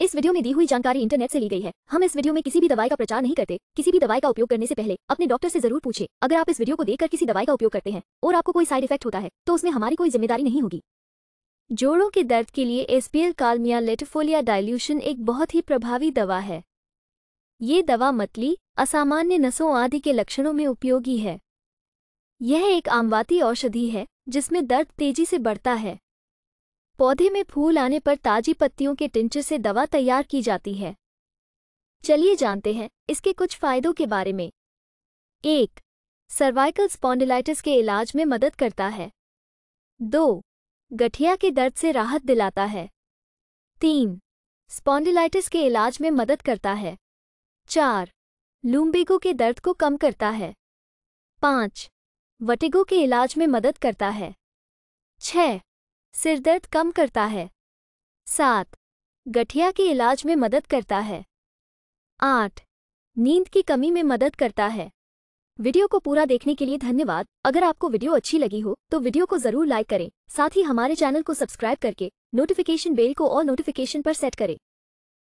इस वीडियो में दी हुई जानकारी इंटरनेट से ली गई है हम इस वीडियो में किसी भी दवाई का प्रचार नहीं करते किसी भी दवाई का उपयोग करने से पहले अपने डॉक्टर से जरूर पूछे अगर आप इस वीडियो को देखकर किसी दवाई का उपयोग करते हैं और आपको कोई साइड इफेक्ट होता है तो उसमें हमारी कोई जिम्मेदारी नहीं होगी जोड़ों के दर्द के लिए एसपीएल कालमिया लेटिफोलिया डायल्यूशन एक बहुत ही प्रभावी दवा है ये दवा मतली असामान्य नसों आदि के लक्षणों में उपयोगी है यह एक आमवाती औषधि है जिसमें दर्द तेजी से बढ़ता है पौधे में फूल आने पर ताजी पत्तियों के टिंचे से दवा तैयार की जाती है चलिए जानते हैं इसके कुछ फायदों के बारे में एक सर्वाइकल स्पॉन्डिलाइटिस के इलाज में मदद करता है दो गठिया के दर्द से राहत दिलाता है तीन स्पॉन्डिलाइटिस के इलाज में मदद करता है चार लूम्बेगो के दर्द को कम करता है पाँच वटिगो के इलाज में मदद करता है छः सिरदर्द कम करता है सात गठिया के इलाज में मदद करता है आठ नींद की कमी में मदद करता है वीडियो को पूरा देखने के लिए धन्यवाद अगर आपको वीडियो अच्छी लगी हो तो वीडियो को जरूर लाइक करें साथ ही हमारे चैनल को सब्सक्राइब करके नोटिफिकेशन बेल को और नोटिफिकेशन पर सेट करें